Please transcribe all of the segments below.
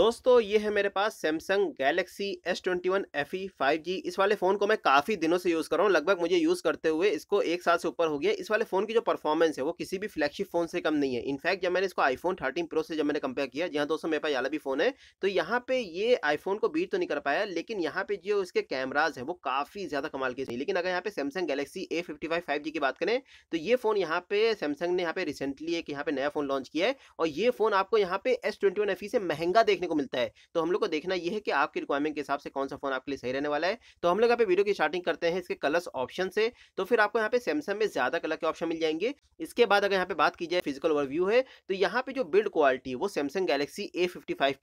दोस्तों ये है मेरे पास Samsung Galaxy S twenty one F E five G इस वाले फ़ोन को मैं काफ़ी दिनों से यूज़ कर रहा हूँ लगभग मुझे यूज़ करते हुए इसको एक साल से ऊपर हो गया इस वाले फ़ोन की जो परफॉर्मेंस है वो किसी भी फ्लैगशिप फ़ोन से कम नहीं है इनफैक्ट जब मैंने इसको आईफोन थर्टीन प्रो से जब मैंने कंपेयर किया जहाँ दोस्तों मेरे पास अला भी फ़ोन है तो यहाँ पे ये आईफोन को बीट तो नहीं कर पाया लेकिन यहाँ पे जो इसके कैमराज है वो काफ़ी ज़्यादा कमाल के लेकिन अगर यहाँ पे Samsung Galaxy A fifty five five G की बात करें तो ये फ़ोन यहाँ पे सैमसंग ने यहाँ पे रिसेंटली एक यहाँ पे नया फ़ोन लॉन्च किया है और ये फ़ोन आपको यहाँ पे S twenty one F E से महंगा देखने को मिलता है तो हम लोग को देखना यह है कि आपकी रिक्वायरमेंट के हिसाब से कौन सा फोन आपके लिए सही रहने वाला है तो हम लोग यहाँ पे वीडियो की स्टार्टिंग करते हैं इसके कलर्स ऑप्शन से तो फिर आपको यहाँ पे सैमसंग में ज्यादा कलर के ऑप्शन मिल जाएंगे इसके बाद अगर यहाँ पे बात की जाए फिजिकल ओवरव्यू है तो यहाँ पे जो बिल्ड क्वालिटी वो सैमसंग गैलेक्सी ए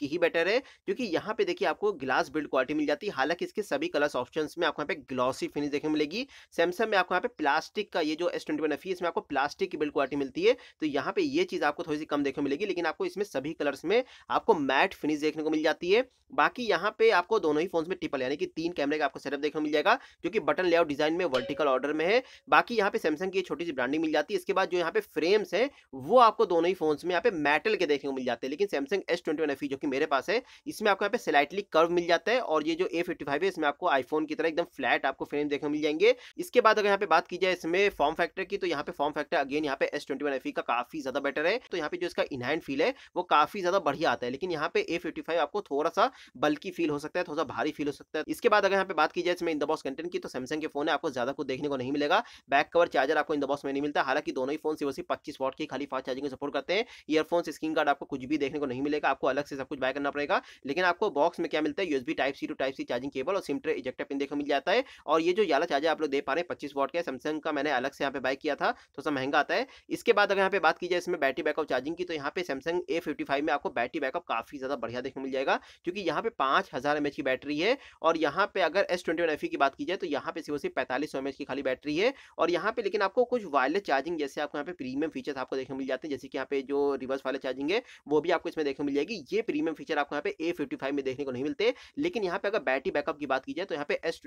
की ही बेटर है क्योंकि यहाँ पे देखिए आपको ग्लास बिल्ड क्वालिटी मिल जाती है हालांकि इसके सभी कलर्स ऑप्शन में आपको यहाँ पे ग्लॉसी फिनिश देखने मिलेगी सैमसंग में आपको यहाँ पे प्लास्टिक का ये जो एस ट्वेंटी e इसमें आपको प्लास्टिक की बिल्ड क्वालिटी मिलती है तो यहाँ पे ये चीज आपको थोड़ी सी कम देखने मिलेगी लेकिन आपको इसमें सभी कलर्स में आपको मैट फिनिश चीज देखने को मिल जाती है बाकी यहाँ पे आपको दोनों ही फोन में टिपल यानी कि तीन कैमरे का आपको सेटअप देखने को मिल जाएगा जो कि बटन लेआउट डिजाइन में वर्टिकल ऑर्डर में है बाकी यहाँ पे सैमसंग की छोटी सी ब्रांडिंग मिल जाती है इसके बाद जो यहाँ पे फ्रेम्स है वो आपको दोनों ही फोन में यहाँ पे मेटल के देखने को मिल जाते हैं लेकिन सैमसंग एस ट्वेंटी जो कि मेरे पास है इसमें आपको यहाँ पे स्लाइटली कर्व मिल जाता है और ये जो ए है इसमें आपको आईफोन की तरह एकदम फ्लैट आपको फ्रेम देखने मिल जाएंगे इसके बाद अगर यहाँ पे बात की जाए इसमें फॉर्म फैक्टर की तो यहाँ पे फॉर्म फैक्टर अगेन यहाँ पे एस ट्वेंटी का काफी ज्यादा बेटर है तो यहाँ पे जो इसका इनहैंड फील है वो काफी ज्यादा बढ़िया आता है लेकिन यहाँ पे ए फिफ्टी आपको थोड़ा सा बल्कि फील हो सकता है थोड़ा भारी फील हो सकता है इसके बाद अगर यहाँ पे बात की जाए इसमें इन कंटेंट की तो सैमसंग के फोन है आपको ज्यादा कुछ देखने को नहीं मिलेगा बैक कवर चार्जर आपको इन में नहीं मिलता हालांकि दोनों ही फोन सिर्फ सिर्फ पच्चीस वॉट की खाली फास्ट चार्जिंग को सपोर्ट करते हैं ईयरफोन स्क्रीन कार्ड आपको कुछ भी देखने को नहीं मिलेगा आपको अलग से सब कुछ बाय करना पड़ेगा लेकिन आपको बॉक्स में क्या मिलता है USB type C to type C charging cable और सिमटर ट्रे इजेक्टर पिन देखने मिल जाता है और ये जो याला चार्जर आप लोग दे पा रहे हैं पच्चीस वॉट का सैमसंग का मैंने अलग से यहाँ पे बाय किया था थोड़ा सा महंगा आता है इसके बाद अगर यहाँ पे बात की जाए इसमें बैटरी बैकअप चार्जिंग की तो यहाँ पे सैमसंग ए में आपको बैटरी बैकअप काफी ज्यादा बढ़िया देखने मिल जाएगा क्योंकि यहाँ पे पाँच हज़ार की बैटरी है और यहाँ पे अगर एस ट्वेंटी की बात की जाए तो यहाँ पे सिर्फ सिर्फ पैंतालीस सौ की खाली बैटरी है और यहाँ पे लेकिन आपको कुछ वायरलेस चार्जिंग जैसे आपको यहाँ पे प्रीमियम फीचर्स आपको देखने मिल जाते हैं जैसे कि यहाँ पे जो रिवर्स वाले चार्जिंग है वो भी आपको इसमें देखने मिल जाएगी ये प्रीमियम फीचर आपको यहाँ पे ए में देखने को नहीं मिलते लेकिन यहाँ पे अगर बैटरी बैकअप की बात की जाए तो यहाँ पे एस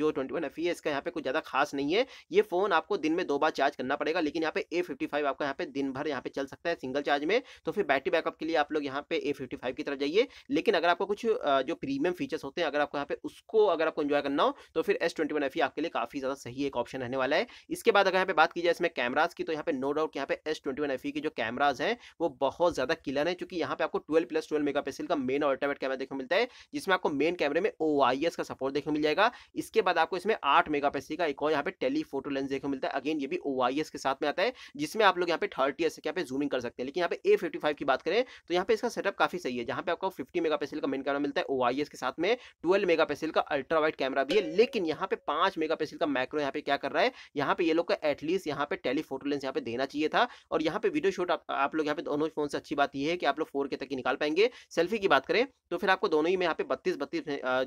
जो ट्वेंटी वन है इसका यहाँ पे कुछ ज़्यादा खास नहीं है ये फोन आपको दिन में दो बार चार्ज करना पड़ेगा लेकिन यहाँ पे ए फिफ्टी फाइव आपका यहाँ पे दिन भर यहाँ पे चल सकता है सिंगल चार्ज में तो फिर बैटरी बैकअप के लिए आप लोग यहाँ पे ए फिफ्टी फाइव की तरफ जाइए लेकिन अगर आपको कुछ जो प्रीमियम फीचर्स होते हैं अगर आपको यहाँ पे उसको अगर आपको एंजॉय करना हो तो फिर एस ट्वेंटी वन एफ आपके लिए काफ़ी ज़्यादा सही एक ऑप्शन रहने वाला है इसके बाद अगर यहाँ पे बात की जाए इसमें कैमराज की तो यहाँ पे नो डाउट यहाँ पे एस ट्वेंटी वन एफ की जो कैमराज है वो बहुत ज़्यादा क्लियर है क्योंकि यहाँ पे आपको ट्वेल्व प्लस ट्वेल्व मेगा का मेन अल्ट्रावेट कैमरा देखने मिलता है जिसमें आपको मेन कैमरे में ओ का सपोर्ट देखने मिल जाएगा इसके बाद आपको इसमें आठ मेगा का एक और यहाँ पे टेलीफोटो लेंस देखने मिलता है अगेन ये भी ओ के साथ में आता है जिसमें आप लोग यहाँ पे थर्टी एस यहाँ पे जूमिंग कर सकते हैं लेकिन यहाँ पे ए की बात करें तो यहाँ पे इसका सेटअप काफ़ी सही है जहाँ पे पे आपको फिफ्टी मेगा का मेन कैमरा मिलता है ओ के साथ में ट्वेल्व मेगा का अल्ट्रा वाइट कैमरा भी है लेकिन यहाँ पे पांच मेगा का मैक्रो यहाँ पे क्या कर रहा है यहाँ पे ये लोग का एटलीस्ट यहाँ पे टेलीफोटो लेंस यहाँ पे देना चाहिए था और यहाँ पे वीडियो शूट आप, लोग यहाँ पे दोनों फोन से अच्छी बात यह है कि आप लोग फोर तक ही निकाल पाएंगे सेल्फी की बात करें तो फिर आपको दोनों ही में यहाँ पे बत्तीस बत्तीस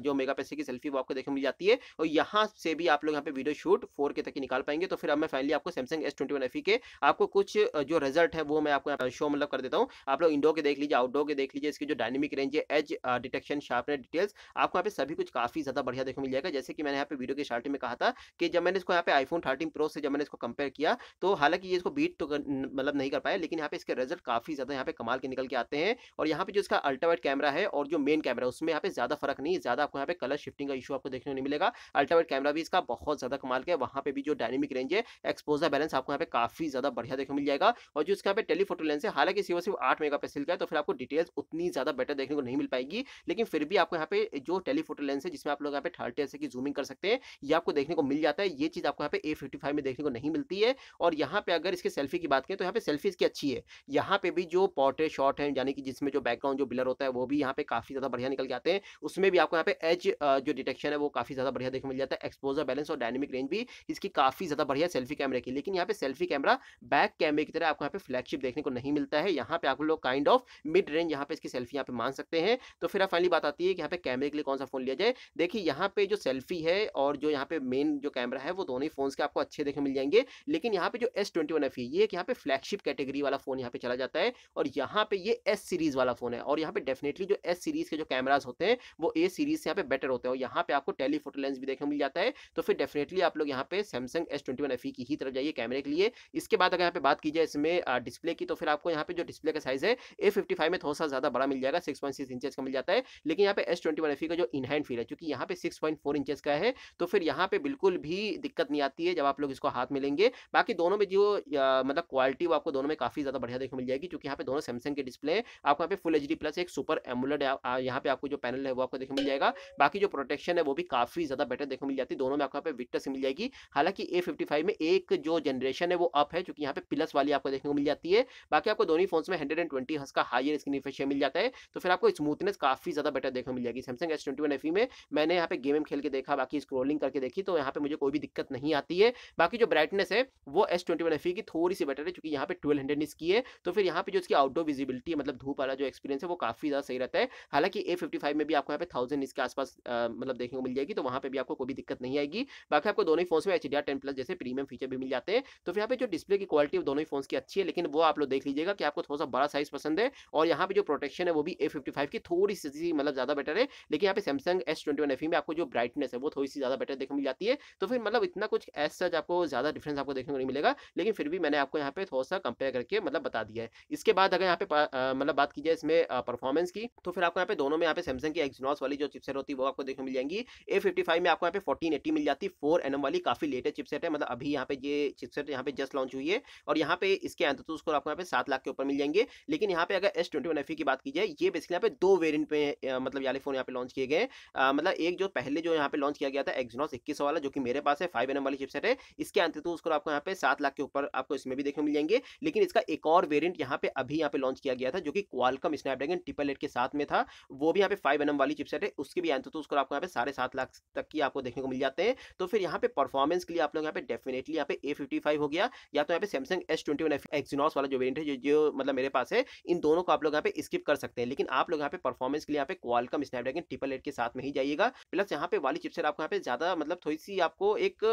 जो मेगा की सेल्फी वो आपको देखने मिल जाती है और यहाँ से भी आप लोग यहाँ पे वीडियो शूट फोर तक ही निकाल पाएंगे तो फिर अब मैं फाइनली आपको सैमसंग एस ट्वेंटी के आपको कुछ जो रिजल्ट है वो मैं आपको शो मतलब कर देता हूँ आप लोग इंडो के देख लीजिए आउटडोर के देख लीजिए इसकी जो dining dynamic range edge detection sharpener details आपको यहाँ पे सभी कुछ काफी ज्यादा बढ़िया देखो मिल जाएगा जैसे कि मैंने यहाँ पे वीडियो के स्टार्टिंग में कहा था कि जब मैंने इसको यहाँ पे आईफोन थर्टीन प्रो से जब मैंने इसको कंपेयर किया तो हालांकि ये इसको बीट तो मतलब नहीं कर पाया लेकिन यहाँ पे इसके रिजल्ट काफी ज्यादा यहाँ पे कमाल के निकल के आते हैं और यहाँ पे जो इसका अल्ट्रावाइट कैमरा है और जो मेन कैमरा उसमें यहाँ पे ज्यादा फर्क नहीं ज्यादा आपको यहाँ पे कलर शिफ्टिंग का इशू आपको देखने को मिलेगा अल्ट्रावाइट कैमरा भी इसका बहुत ज्यादा कमाल के वहाँ पे भी जो डायनेमिक रेंज है एक्सपोजर बैलेंस आपको यहाँ पे काफी ज्यादा बढ़िया देखने मिल जाएगा और जो इसका यहाँ पे टेलीफोटो लेंस है हालांकि सिर्फ आठ मेगा का है तो फिर आपको डिटेल्स उतनी ज्यादा बेटर देखने को नहीं मिल पाएगी लेकिन फिर भी आपको यहाँ पे जो टेलीफोटो लेंस है जिसमें आप लोग यहाँ पे थर्टी एस की जूमिंग कर सकते हैं ये आपको देखने को मिल जाता है ये चीज़ आपको यहाँ पे ए में देखने को नहीं मिलती है और यहाँ पे अगर इसके सेल्फी की बात करें तो यहाँ पे सेल्फी इसकी अच्छी है यहाँ पे भी जो पोर्ट्रेट शॉट है यानी कि जिसमें जो बैकग्राउंड जो ब्लर होता है वो भी यहाँ पे काफी ज़्यादा बढ़िया निकल जाते हैं उसमें भी आपको यहाँ पे एज जो डिटेक्शन है वो काफी ज़्यादा बढ़िया देखने मिल जाता है एक्सपोजर बैलेंस और डायनेमिक रेंज भी इसकी काफी ज़्यादा बढ़िया सेल्फी कैमरे की लेकिन यहाँ पे सेल्फी कैमरा बैक कैमरे की तरह आपको यहाँ पे फ्लैगशिप देखने को नहीं मिलता है यहाँ पे आप लोग काइंड ऑफ मिड रेंज यहाँ पे इसकी सेल्फी यहाँ पे मान सकते हैं तो फिर फाइनली बात आती है कि यहाँ पे कैमरे के लिए कौन सा फ़ोन लिया जाए देखिए यहाँ पे जो सेल्फी है और जो यहाँ पे मेन जो कैमरा है वो दोनों ही फोन के आपको अच्छे देखने मिल जाएंगे लेकिन यहाँ पे जो एस ट्वेंटी वन एफ है ये यहाँ पे फ्लैगशिप कैटेगरी वाला फ़ोन यहाँ पे चला जाता है और यहाँ पे ये एस सीरीज़ वाला फ़ोन है और यहाँ पे डेफिनेटली जो एस सीरीज़ के जो कैमराज होते हैं वो ए सीरीज़ से यहाँ पे बेटर होते हैं और यहाँ पे आपको टेलीफोटो लेंस भी देखने मिल जाता है तो फिर डेफिनेटली आप लोग यहाँ पे सैमसंग एस ट्वेंटी की ही तरफ जाइए कैमरे के लिए इसके बाद अगर यहाँ पे बात की जाए इसमें डिस्प्ले की तो फिर आपको यहाँ पे जो डिस्प्ले का साइज़ है ए में थोड़ा सा ज़्यादा बड़ा मिल जाएगा सिक्स पॉइंट सिक्स इंचज का मिल जाता है लेकिन यहाँ पे एस ट्वेंटी वन एफ का जो इनहैंड फील है क्योंकि यहाँ पे सिक्स पॉइंट फोर इंचज का है तो फिर यहाँ पे बिल्कुल भी दिक्कत नहीं आती है जब आप लोग इसको हाथ में लेंगे बाकी दोनों में जो मतलब क्वालिटी वो आपको दोनों में काफी ज्यादा बढ़िया देखने मिल जाएगी क्योंकि यहाँ पे दोनों सैमसंग के डिस्प्ले है आपको यहाँ पे फुल एच प्लस एक सुपर एमुलेट यहाँ पे आपको जो पैनल है वो आपको देखने मिल जाएगा बाकी जो प्रोटेक्शन है वो भी काफी ज्यादा बेटर देखने मिल जाती है दोनों में आपको यहाँ पे विक्टर से मिल जाएगी हालांकि ए में एक जो जनरेशन है वो अप है चूंकि यहाँ पे प्लस वाली आपको देखने को मिल जाती है बाकी आपको दोनों फोन में हंड्रेड एंड ट्वेंटी हज का हाइयर स्क्रीन रिफ्रेश मिल जाता है तो फिर आपको स्मूथनेस काफ़ी ज़्यादा बेटर देखने मिल जाएगी Samsung S twenty one F में मैंने यहाँ पे गेम खेल के देखा बाकी स्क्रोलिंग करके देखी तो यहाँ पे मुझे कोई भी दिक्कत नहीं आती है बाकी जो ब्राइटनेस है वो एस ट्वेंटी e की थोड़ी सी बेटर है क्योंकि यहाँ पे ट्वेल्व हंड्रेड की है तो फिर यहाँ पे जो इसकी आउटडोर विजिबिलिटी है मतलब धूप वाला जो एक्सपीरियंस है वो काफ़ी ज़्यादा सही रहता है हालांकि ए में भी आपको यहाँ पे थाउजेंड इसके आसपास मतलब देखने को मिल जाएगी तो वहाँ पे भी आपको कोई भी दिक्कत नहीं आएगी बाकी आपको दोनों ही फोन में एच डी टेन प्लस जैसे प्रीमियम फीचर भी मिल जाते हैं तो फिर यहाँ पे जो डिस्प्ले की क्वालिटी दोनों ही फोन की अच्छी है लेकिन वो आप लोग देख लीजिएगा कि आपको थोड़ा सा बड़ा साइज पसंद है और यहाँ पे जो प्रोटेक्शन है वो भी ए की थोड़ी सी सी मतलब ज़्यादा बेटर है लेकिन यहाँ पे सैमसंग एस ट्वेंटी में आपको जो ब्राइटनेस है वो थोड़ी सी ज़्यादा बेटर देखने मिल जाती है तो फिर मतलब इतना कुछ एस सच आपको ज़्यादा डिफरेंस आपको देखने को नहीं मिलेगा लेकिन फिर भी मैंने आपको यहाँ पे थोड़ा सा कंपेयर करके मतलब बता दिया है इसके बाद अगर यहाँ पे मतलब बात की जाए इसमें परफॉर्मेंस की तो फिर आपको यहाँ पे दोनों में यहाँ पे सैमसंग की एक्सनॉस वाली जो चिपसेट होती है वो आपको देखने मिल जाएंगी ए में आपको यहाँ पे फोर्टीन मिल जाती है फोर एन वाली काफ़ी लेटेस्ट चिपसेट है मतलब अभी यहाँ पे ये चिपसेट यहाँ पे जस्ट लॉन्च हुई है और यहाँ पे इसके एंतु स्कोर आपको यहाँ पे सात लाख के ऊपर मिल जाएंगे लेकिन यहाँ पे अगर एस ट्वेंटी की बात की जाए ये बेसिकली यहाँ पे दो वेरिएंट पे मतलब याले फोन यहाँ पे लॉन्च किए गए मतलब एक जो पहले जो यहाँ पे लॉन्च किया गया था एक्सनॉस इक्कीस वाला जो कि मेरे पास है फाइव एन वाली चिपसेट है इसके अंतर्गत उसको आपको यहाँ पे सात लाख के ऊपर आपको इसमें भी देखने मिल जाएंगे लेकिन इसका एक और वेरियंट यहाँ पे अभी यहाँ पे लॉन्च किया गया था जो कि क्वालकम स्नैपड्रैगन ट्रिपल के साथ में था वो भी यहाँ पे फाइव एन वाली चिपसेट है उसके भी अंतर्गत उसको आपको यहाँ पे साढ़े सात लाख तक की आपको देखने को मिल जाते हैं तो फिर यहाँ पे परफॉर्मेंस के लिए आप लोग यहाँ पे डेफिनेटली यहाँ पे ए हो गया या तो यहाँ पे सैमसंग एस ट्वेंटी वाला जो वेरियंट है जो मतलब मेरे पास है इन दोनों को आप लोग यहाँ पे स्किप कर सकते हैं लेकिन आप लोग यहाँ पे परफॉर्मेंस के लिए यहाँ पे क्वालकम स्नैपड्रैगन ट्रिपल एट के साथ में ही जाइएगा प्लस यहाँ पे वाली चिपसेट आपको यहाँ पे ज्यादा मतलब थोड़ी सी आपको एक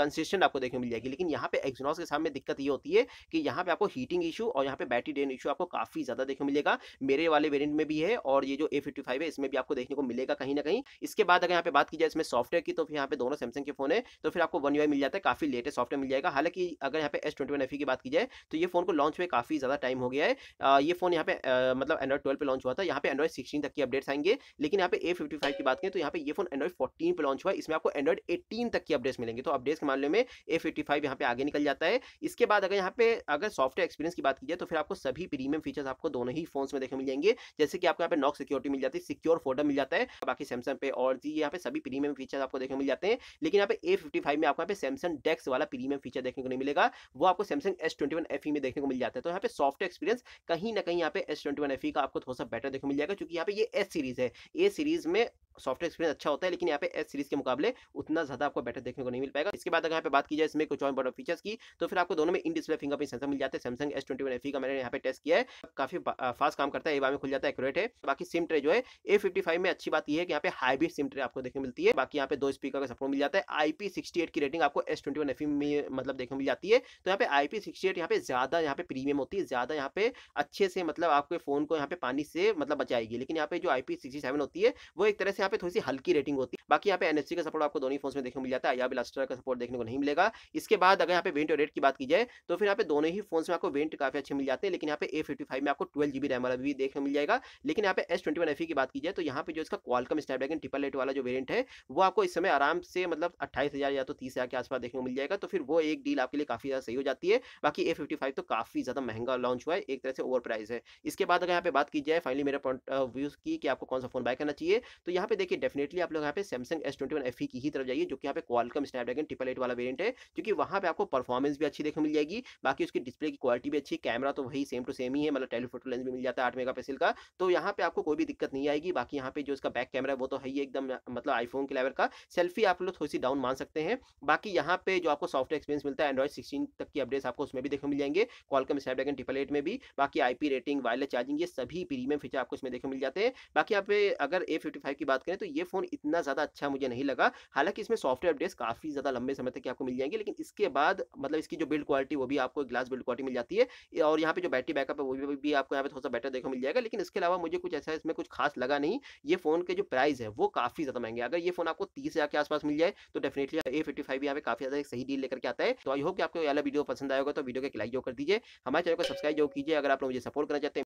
कंसिस्टेंट आपको देखने मिल जाएगी लेकिन यहाँ पे एक्जनॉस के सामने दिक्कत ये होती है कि यहाँ पे आपको हीटिंग इशू और यहाँ पे बैटरी ड्रेन इशू आपको काफी ज्यादा देखने मिलेगा मेरे वाले वेरियंट में भी है और ये जो ए है इसमें भी आपको देखने को मिलेगा कहीं ना कहीं इसके बाद अगर यहाँ पे बात की जाए इसमें सॉफ्टवेयर की तो फिर यहाँ पे दोनों सैमसंग के फोन है तो फिर आपको वन मिल जाता है काफी लेटेस्ट सॉफ्टवेयर मिल जाएगा हालांकि अगर यहाँ पे एस ट्वेंटी की बात की जाए तो ये फोन को लॉन्च में काफी ज्यादा टाइम हो गया है ये फोन यहाँ पे मतलब एंड्रॉइड ट्वेल्व पर लॉन्च हुआ था यहाँ पे एंड्रॉइड सिक्सटीन तक की अपडेट्स आएंगे लेकिन यहाँ पे ए फिफ्टी फाइव की बात करें तो यहाँ पे ये फोन एंड्रॉइड फोर्टीन पर लॉन्च हुआ इसमें आपको एंड्रॉइड एटीन तक की अपडेट्स मिलेंगे तो अपडेट्स के मामले में ए फिफ्टी फाइव यहाँ पे आगे निकल जाता है इसके बाद अगर यहाँ पे अगर सॉफ्टवेयर एक्सपीरियंस की बात की जाए तो फिर आपको सभी प्रीमियम फीचर्स आपको दोनों ही फोन में देखने मिल जाएंगे जैसे कि आपको यहाँ पे नॉक सिक्योरिटी मिल जाती है सिक्योर फोल्डर मिल जाता है बाकी सैमसंग पे और जी यहाँ पे सभी प्रीमियम फीचर्स आपको देखने मिल जाते हैं लेकिन यहाँ पे ए फिफ्टी फाइव में आपको यहाँ पे सैमसंग डेक्स वाला प्रीमियम फीचर देखने को नहीं मिलेगा वो आपको Samsung S twenty one F E में देखने को मिल जाता है तो यहाँ पे सॉफ्टवेयर एक्सपीरियंस कहीं ना कहीं यहाँ पे S twenty one F E का आपको थोड़ा सा बेटर देखो मिल जाएगा क्योंकि यहाँ पे ये एस सीरीज है ए सीरीज में सॉफ्टवेयर एक्सपीरियंस अच्छा होता है लेकिन यहाँ पे एस सीरीज के मुकाबले उतना ज्यादा आपको बेटर देखने को नहीं मिल पाएगा इसके बाद अगर यहाँ पे बात की जाए इसमें कुछ और बड़ा फीचर्स की तो फिर आपको दोनों में इन डिस्प्ले फिंगरप्रिंट सेंसर मिल जाते हैं Samsung S twenty one F का मैंने यहाँ पे टेस्ट किया है काफी फास्ट काम करता है ए में खुल जाता है एक्यूरेट है बाकी सिम ट्रे जो है ए फिफ्टी फाइव में अच्छी बात यह है कि यहाँ पे हाईब्रिड सिम ट्रे आपको देखने मिलती है बाकी यहाँ पे दो स्पीकर का सपोर्ट मिल जाता है आईपी सिक्सटी एट की रेटिंग आपको एस ट्वेंटी वन एफ में मतलब देखने मिल जाती है तो यहाँ पे आईपी सिक्सटी एट यहाँ पे ज्यादा यहाँ पे प्रीमियम होती है ज्यादा यहाँ पे अच्छे से मतलब आपके फोन को यहाँ पे पानी से मतलब बचाएगी लेकिन यहाँ पे जो आईपी होती है वो एक तरह से यहाँ पे थोड़ी सी हल्की रेटिंग होती है बाकी यहाँ पे एनएससी का सपोर्ट आपको दोनों फोन में देखने को मिल जाता है या बिलास्टर का सपोर्ट देखने को नहीं मिलेगा इसके बाद अगर यहाँ पे वेंट रेट की बात की जाए तो फिर यहाँ पे दोनों ही फोन में आपको वेंट काफी अच्छे मिल जाते हैं लेकिन यहाँ पे ए फिफ्टी में आपको ट्वेल्व जी रैम वाला भी देखने मिल जाएगा लेकिन यहाँ पे एस ट्वेंटी e की बात की जाए तो यहाँ पे जो इसका क्वालकम स्नैपड्रैगन ट्रिपल एट वाला जो वेरियंट है वो आपको इस समय आराम से मतलब अट्ठाईस या तो तीस के आसपास देखने को मिल जाएगा तो फिर वो एक डील आपके लिए काफी ज्यादा सही हो जाती है बाकी ए तो काफी ज्यादा महंगा लॉन्च हुआ है एक तरह से ओवर प्राइस है इसके बाद अगर यहाँ पे बात की जाए फाइनली मेरा पॉइंट व्यूज की कि आपको कौन सा फोन बाय करना चाहिए तो यहाँ पे देखिए डेफिनेटली आप लोग यहाँ पे Samsung S twenty one F की ही तरफ जाइए जो कि यहाँ पे क्वालकम स्नैपड्रैगन ट्रिपल एट वाला वेरियंट है क्योंकि वहाँ पे आपको परफॉर्मेंस भी अच्छी देखने मिल जाएगी बाकी उसकी डिस्प्ले की क्वालिटी भी अच्छी कैमरा तो वही सेम टू सेम ही है मतलब टेलीफोटो लेंस भी मिल जाता है आठ मेगा का तो यहाँ पे आपको कोई भी दिक्कत नहीं आएगी बाकी यहाँ पे जो इसका बैक कैमरा है वो तो है ही एकदम मतलब आईफोन के लेवल का सेल्फी आप लोग थोड़ी सी डाउन मान सकते हैं बाकी यहाँ पे जो आपको सॉफ्टवेयर एक्सपीरियंस मिलता है एंड्रॉइड सिक्सटीन तक की अपडेट्स आपको उसमें भी देखने मिल जाएंगे क्वालकम स्नैपड्रैगन ट्रिपल एट में भी बाकी आईपी रेटिंग वायरलेस चार्जिंग ये सभी प्रीमियम सेम फीचर आपको इसमें देखने मिल जाते हैं बाकी आप अगर ए की बात करें तो ये फोन इतना ज़्यादा अच्छा मुझे नहीं लगा हालांकि इसमें सॉफ्टवेयर अपडेट्स काफ़ी ज़्यादा लंबे समय तक आपको मिल जाएंगे लेकिन इसके बाद मतलब इसकी जो बिल्ड क्वालिटी वो भी आपको ग्लास बिल्ड क्वालिटी मिल जाती है और यहाँ पे जो बैटरी बैकअप है वो भी, आपको यहाँ पे थोड़ा सा बेटर देखने मिल जाएगा लेकिन इसके अलावा मुझे कुछ ऐसा इसमें कुछ खास लगा नहीं ये फोन के जो प्राइस है वो काफ़ी ज़्यादा महंगे अगर ये फोन आपको तीस के आसपास मिल जाए तो डेफिनेटली ए फिफ्टी फाइव यहाँ पे काफ़ी ज़्यादा सही डील लेकर के आता है तो आई होप कि आपको वाला वीडियो पसंद आएगा तो वीडियो के लाइक जो कर दीजिए हमारे चैनल को सब्सक्राइब जो कीजिए अगर आप लोग मुझे सपोर्ट करना चाहते हैं